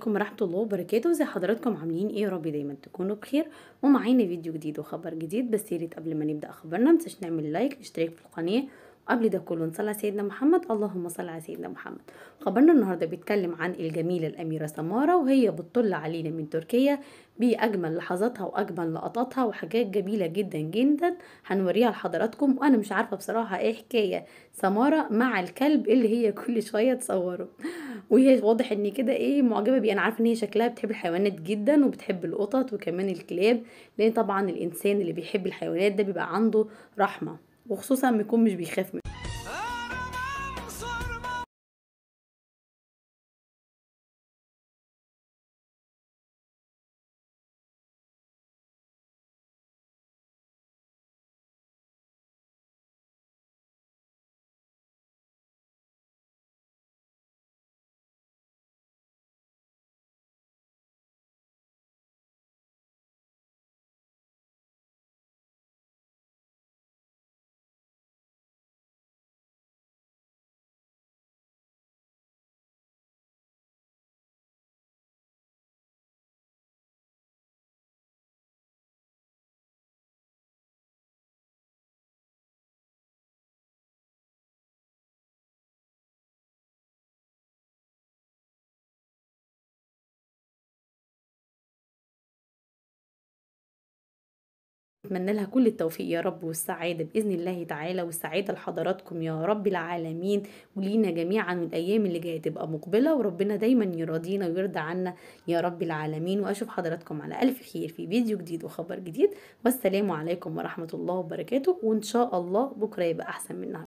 عليكم ورحمة الله وبركاته زي حضراتكم عاملين ايه يا رب دايما تكونوا بخير ومعانا فيديو جديد وخبر جديد بس يا ريت قبل ما نبدا خبرنا متنساش نعمل لايك اشتراك في القناه قبل ده كله نصلي على سيدنا محمد اللهم صل على سيدنا محمد خبرنا النهارده بيتكلم عن الجميله الاميره سماره وهي بتطل علينا من تركيا باجمل لحظاتها واجمل لقطاتها وحاجات جميله جدا جدا هنوريها لحضراتكم وانا مش عارفه بصراحه ايه حكايه سماره مع الكلب اللي هي كل شويه تصوره وهي واضح ان كده ايه معجبه بيه انا عارفه ان هي شكلها بتحب الحيوانات جدا وبتحب القطط وكمان الكلاب لان طبعا الانسان اللي بيحب الحيوانات ده بيبقى عنده رحمه وخصوصا ما يكون مش بيخاف منه اتمنى لها كل التوفيق يا رب والسعاده باذن الله تعالى والسعاده لحضراتكم يا رب العالمين ولينا جميعا والايام اللي جايه تبقى مقبله وربنا دايما يراضينا ويرضى عنا يا رب العالمين واشوف حضراتكم على الف خير في فيديو جديد وخبر جديد والسلام عليكم ورحمه الله وبركاته وان شاء الله بكره يبقى احسن من